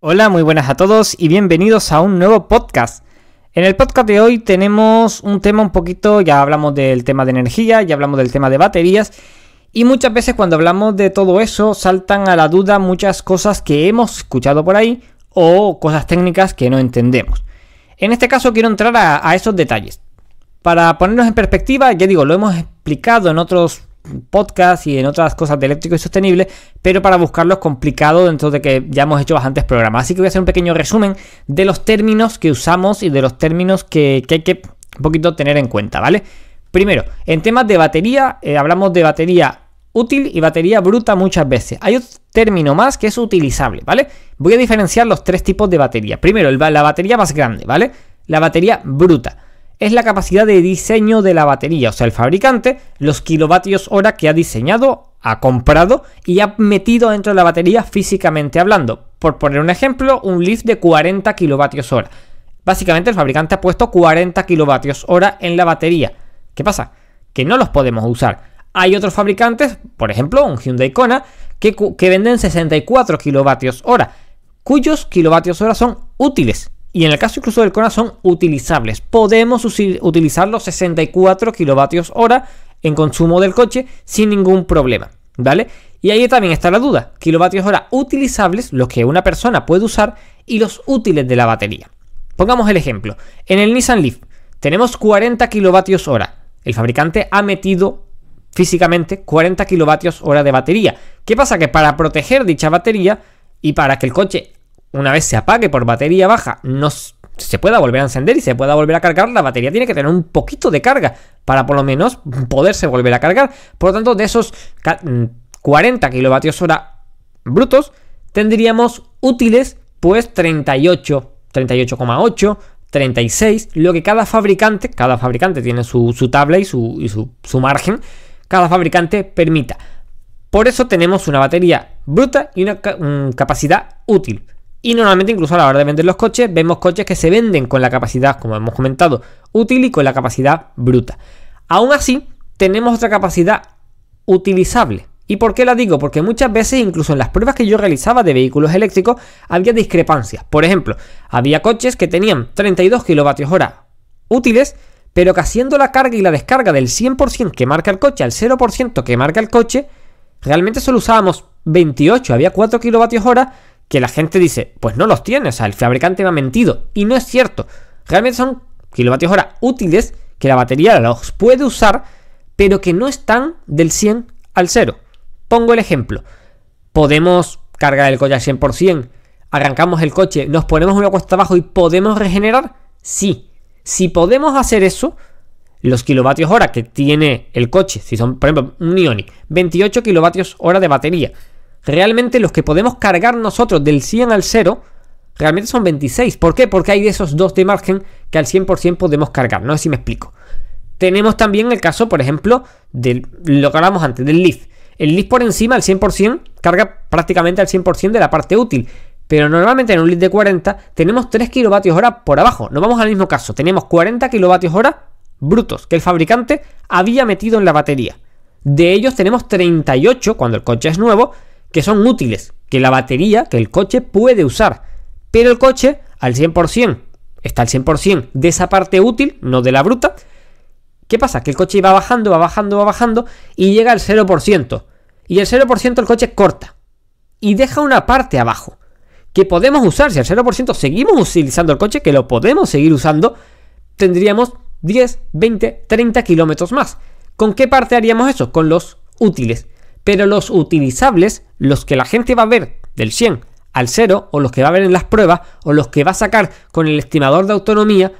Hola, muy buenas a todos y bienvenidos a un nuevo podcast. En el podcast de hoy tenemos un tema un poquito, ya hablamos del tema de energía, ya hablamos del tema de baterías y muchas veces cuando hablamos de todo eso saltan a la duda muchas cosas que hemos escuchado por ahí o cosas técnicas que no entendemos. En este caso quiero entrar a, esos detalles. Para ponernos en perspectiva, ya digo, lo hemos explicado en otros podcast y en otras cosas de eléctrico y sostenible, pero para buscarlo es complicado dentro de que ya hemos hecho bastantes programas. Así que voy a hacer un pequeño resumen de los términos que usamos y de los términos que, hay que un poquito tener en cuenta, ¿vale? Primero, en temas de batería, eh, hablamos de batería útil y batería bruta muchas veces. Hay un término más que es utilizable, ¿vale? Voy a diferenciar los tres tipos de batería. Primero, la batería más grande, ¿vale? La batería bruta es la capacidad de diseño de la batería, o sea, el fabricante, los kilovatios hora que ha diseñado, ha comprado y ha metido dentro de la batería físicamente hablando. Por poner un ejemplo, un lift de 40 kilovatios hora. Básicamente el fabricante ha puesto 40 kilovatios hora en la batería. ¿Qué pasa? Que no los podemos usar. Hay otros fabricantes, por ejemplo, un Hyundai Kona, que, que venden 64 kilovatios hora, cuyos kilovatios hora son útiles y en el caso incluso del Kona son utilizables. Podemos utilizar los 64 kilovatios hora en consumo del coche sin ningún problema, ¿vale? Y ahí también está la duda, kilovatios hora utilizables, los que una persona puede usar y los útiles de la batería. Pongamos el ejemplo, en el Nissan Leaf tenemos 40 kilovatios hora. El fabricante ha metido físicamente 40 kilovatios hora de batería. ¿Qué pasa? Que para proteger dicha batería y para que el coche una vez se apague por batería baja, no se pueda volver a encender y se pueda volver a cargar, la batería tiene que tener un poquito de carga para por lo menos poderse volver a cargar. Por lo tanto, de esos 40 mm, kilovatios hora brutos, tendríamos útiles pues 38, 38,8, 36, lo que cada fabricante, cada fabricante tiene su, su tabla y, su, su, margen, cada fabricante permita. Por eso tenemos una batería bruta y una mm, capacidad útil. Y normalmente incluso a la hora de vender los coches, vemos coches que se venden con la capacidad, como hemos comentado, útil y con la capacidad bruta. Aún así, tenemos otra capacidad utilizable. ¿Y por qué la digo? Porque muchas veces, incluso en las pruebas que yo realizaba de vehículos eléctricos, había discrepancias. Por ejemplo, había coches que tenían 32 kWh útiles, pero que haciendo la carga y la descarga del 100% que marca el coche al 0% que marca el coche, realmente solo usábamos 28, había 4 kWh que la gente dice, pues no los tiene, o sea, el fabricante me ha mentido. Y no es cierto. Realmente son kilovatios hora útiles que la batería los puede usar, pero que no están del 100 al 0. Pongo el ejemplo. Podemos cargar el coche al 100%, arrancamos el coche, nos ponemos una cuesta abajo y podemos regenerar. Sí, si podemos hacer eso, los kilovatios hora que tiene el coche, si son, por ejemplo, un Ioniq, 28 kilovatios hora de batería realmente los que podemos cargar nosotros del 100 al 0 realmente son 26. ¿Por qué? Porque hay de esos dos de margen que al 100% podemos cargar. No sé si me explico. Tenemos también el caso, por ejemplo, de lo que hablamos antes, del leaf. El leaf por encima al 100% carga prácticamente al 100% de la parte útil. Pero normalmente en un lift de 40 tenemos 3 kilovatios hora por abajo. No vamos al mismo caso. Tenemos 40 kilovatios hora brutos que el fabricante había metido en la batería. De ellos tenemos 38 cuando el coche es nuevo que son útiles, que la batería, que el coche puede usar. Pero el coche al 100%, está al 100% de esa parte útil, no de la bruta. ¿Qué pasa? Que el coche va bajando, va bajando, va bajando y llega al 0%. Y el 0% el coche corta y deja una parte abajo que podemos usar. Si al 0% seguimos utilizando el coche, que lo podemos seguir usando, tendríamos 10, 20, 30 kilómetros más. ¿Con qué parte haríamos eso? Con los útiles pero los utilizables, los que la gente va a ver del 100 al 0, o los que va a ver en las pruebas, o los que va a sacar con el estimador de autonomía,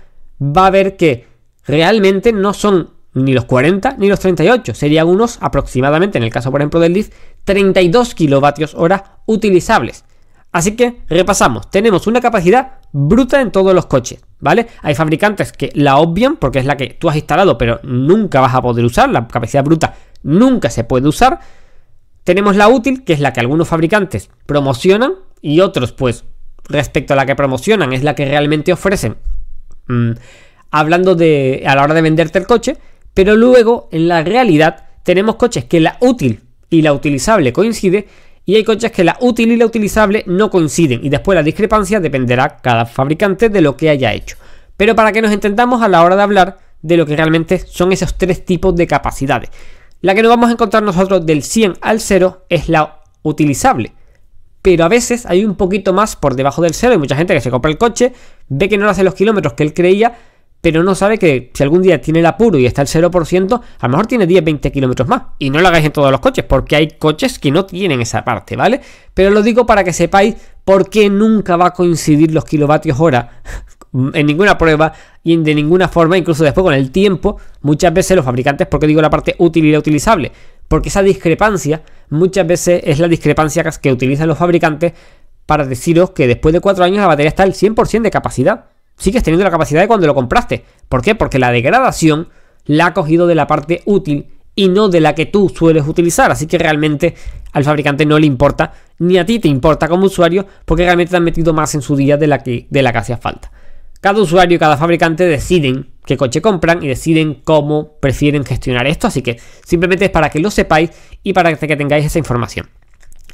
va a ver que realmente no son ni los 40 ni los 38, serían unos aproximadamente, en el caso por ejemplo del DIF, 32 kilovatios hora utilizables. Así que repasamos, tenemos una capacidad bruta en todos los coches, ¿vale? Hay fabricantes que la obvian porque es la que tú has instalado pero nunca vas a poder usar, la capacidad bruta nunca se puede usar tenemos la útil, que es la que algunos fabricantes promocionan y otros, pues, respecto a la que promocionan, es la que realmente ofrecen. Mm, hablando de a la hora de venderte el coche, pero luego en la realidad tenemos coches que la útil y la utilizable coincide y hay coches que la útil y la utilizable no coinciden y después la discrepancia dependerá cada fabricante de lo que haya hecho. Pero para que nos entendamos a la hora de hablar de lo que realmente son esos tres tipos de capacidades. La que nos vamos a encontrar nosotros del 100 al 0 es la utilizable. Pero a veces hay un poquito más por debajo del 0. Hay mucha gente que se compra el coche, ve que no lo hace los kilómetros que él creía, pero no sabe que si algún día tiene el apuro y está el 0%, a lo mejor tiene 10, 20 kilómetros más. Y no lo hagáis en todos los coches, porque hay coches que no tienen esa parte, ¿vale? Pero lo digo para que sepáis por qué nunca va a coincidir los kilovatios hora Mm, en ninguna prueba y de ninguna forma, incluso después con el tiempo, muchas veces los fabricantes, porque digo la parte útil y la utilizable, porque esa discrepancia muchas veces es la discrepancia que utilizan los fabricantes para deciros que después de 4 años la batería está al 100% de capacidad. Sigues teniendo la capacidad de cuando lo compraste. ¿Por qué? Porque la degradación la ha cogido de la parte útil y no de la que tú sueles utilizar. Así que realmente al fabricante no le importa, ni a ti te importa como usuario, porque realmente te han metido más en su día de la que, de la que hacía falta. Cada usuario y cada fabricante deciden qué coche compran y deciden cómo prefieren gestionar esto, así que simplemente es para que lo sepáis y para que tengáis esa información.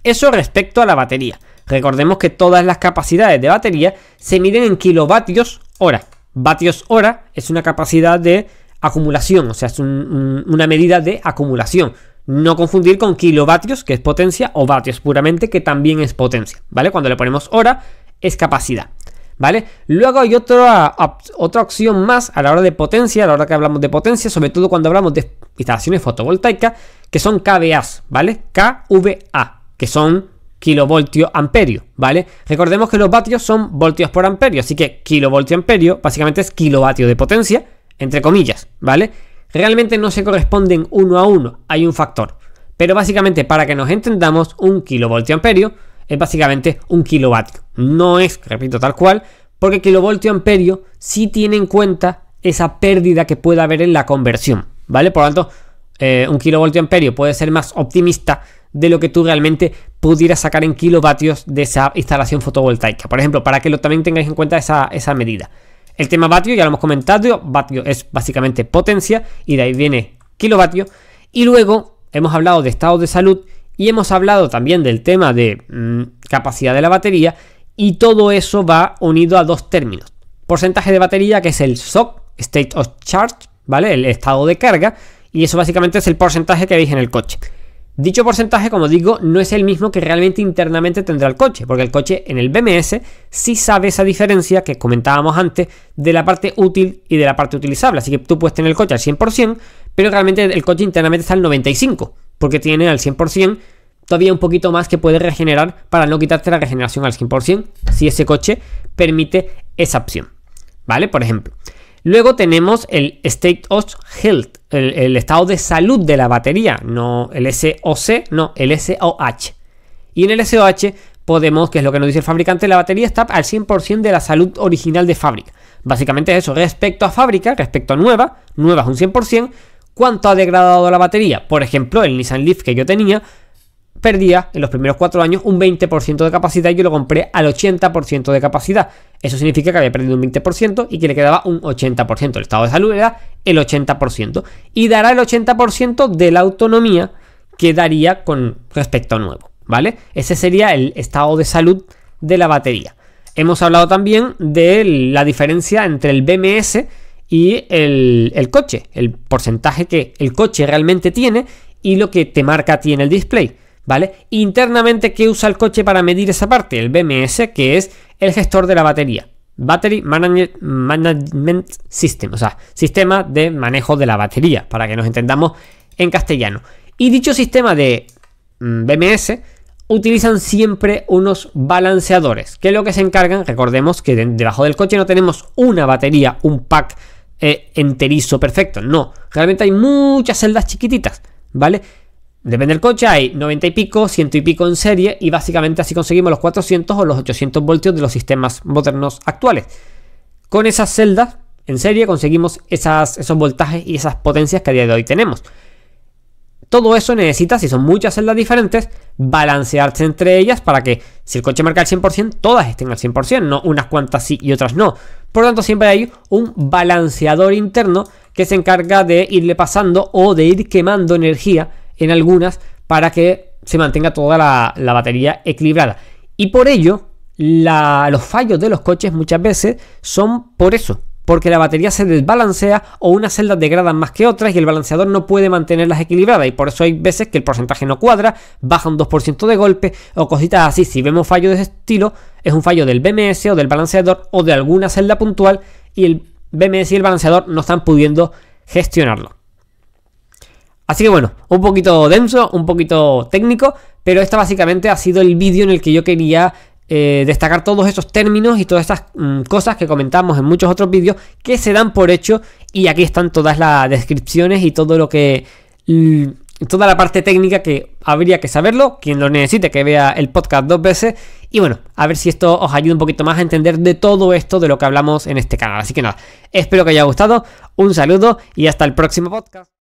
Eso respecto a la batería. Recordemos que todas las capacidades de batería se miden en kilovatios hora. Vatios hora es una capacidad de acumulación, o sea, es una medida de acumulación. No confundir con kilovatios, que es potencia, o vatios puramente, que también es potencia, ¿vale? Cuando le ponemos hora, es capacidad. ¿Vale? Luego hay otra, otra opción más a la hora de potencia, a la hora que hablamos de potencia, sobre todo cuando hablamos de instalaciones fotovoltaicas, que son KVAs, ¿vale? KVA, que son kilovoltio amperio, ¿vale? Recordemos que los vatios son voltios por amperio, así que kilovoltio amperio básicamente es kilovatio de potencia, entre comillas, ¿vale? Realmente no se corresponden uno a uno, hay un factor. Pero básicamente, para que nos entendamos, un kilovoltio amperio es básicamente un kilovatio. No es, repito, tal cual, porque kilovoltio amperio sí tiene en cuenta esa pérdida que puede haber en la conversión, ¿vale? Por lo tanto, eh, un kilovoltio amperio puede ser más optimista de lo que tú realmente pudieras sacar en kilovatios de esa instalación fotovoltaica. Por ejemplo, para que lo, también tengáis en cuenta esa, esa medida. El tema vatio, ya lo hemos comentado, vatio es básicamente potencia y de ahí viene kilovatio. Y luego hemos hablado de estado de salud y hemos hablado también del tema de mm, capacidad de la batería y todo eso va unido a dos términos. Porcentaje de batería que es el SOC, State of Charge, ¿vale? El estado de carga y eso básicamente es el porcentaje que veis en el coche. Dicho porcentaje, como digo, no es el mismo que realmente internamente tendrá el coche, porque el coche en el BMS sí sabe esa diferencia que comentábamos antes de la parte útil y de la parte utilizable. Así que tú puedes tener el coche al 100%, pero realmente el coche internamente está al 95% porque tiene al 100% todavía un poquito más que puede regenerar para no quitarte la regeneración al 100% si ese coche permite esa opción, ¿vale? Por ejemplo. Luego tenemos el State of Health, el, estado de salud de la batería, no el SOC, no, el SOH. Y en el SOH podemos, que es lo que nos dice el fabricante, la batería está al 100% de la salud original de fábrica. Básicamente es eso, respecto a fábrica, respecto a nueva, nueva es un 100%, ¿Cuánto ha degradado la batería? Por ejemplo, el Nissan Leaf que yo tenía perdía en los primeros cuatro años un 20% de capacidad y yo lo compré al 80% de capacidad. Eso significa que había perdido un 20% y que le quedaba un 80%. El estado de salud era el 80% y dará el 80% de la autonomía que daría con respecto a nuevo, ¿vale? Ese sería el estado de salud de la batería. Hemos hablado también de la diferencia entre el BMS y el, coche, el porcentaje que el coche realmente tiene y lo que te marca a ti en el display. ¿Vale? Internamente, ¿qué usa el coche para medir esa parte? El BMS, que es el gestor de la batería. Battery Management System, o sea, sistema de manejo de la batería, para que nos entendamos en castellano. Y dicho sistema de mm, BMS utilizan siempre unos balanceadores, que es lo que se encargan, recordemos que debajo del coche no tenemos una batería, un pack eh, enterizo perfecto. No, realmente hay muchas celdas chiquititas, ¿vale? Depende del coche, hay 90 y pico, 100 y pico en serie y básicamente así conseguimos los 400 o los 800 voltios de los sistemas modernos actuales. Con esas celdas en serie conseguimos esos voltajes y esas potencias que a día de hoy tenemos. Todo eso necesita, si son muchas celdas diferentes, balancearse entre ellas para que si el coche marca el 100%, todas estén al 100%, no unas cuantas sí y otras no. Por lo tanto, siempre hay un balanceador interno que se encarga de irle pasando o de ir quemando energía en algunas para que se mantenga toda la, batería equilibrada. Y por ello, los fallos de los coches muchas veces son por eso, porque la batería se desbalancea o unas celdas degradan más que otras y el balanceador no puede mantenerlas equilibradas y por eso hay veces que el porcentaje no cuadra, baja un 2% de golpe o cositas así. Si vemos fallo de ese estilo, es un fallo del BMS o del balanceador o de alguna celda puntual y el BMS y el balanceador no están pudiendo gestionarlo. Así que bueno, un poquito denso, un poquito técnico, pero este básicamente ha sido el vídeo en el que yo quería eh, destacar todos esos términos y todas estas mm, cosas que comentamos en muchos otros vídeos que se dan por hecho y aquí están todas las descripciones y todo lo que mm, toda la parte técnica que habría que saberlo, quien lo necesite que vea el podcast dos veces y bueno, a ver si esto os ayuda un poquito más a entender de todo esto de lo que hablamos en este canal. Así que nada, espero que haya gustado, un saludo y hasta el próximo podcast.